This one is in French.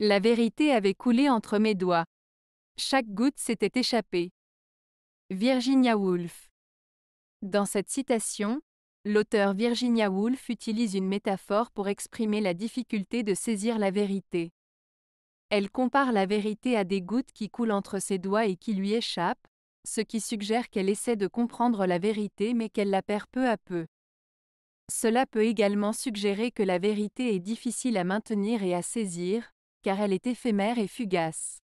La vérité avait coulé entre mes doigts. Chaque goutte s'était échappée. Virginia Woolf. Dans cette citation, l'auteur Virginia Woolf utilise une métaphore pour exprimer la difficulté de saisir la vérité. Elle compare la vérité à des gouttes qui coulent entre ses doigts et qui lui échappent, ce qui suggère qu'elle essaie de comprendre la vérité mais qu'elle la perd peu à peu. Cela peut également suggérer que la vérité est difficile à maintenir et à saisir, car elle est éphémère et fugace.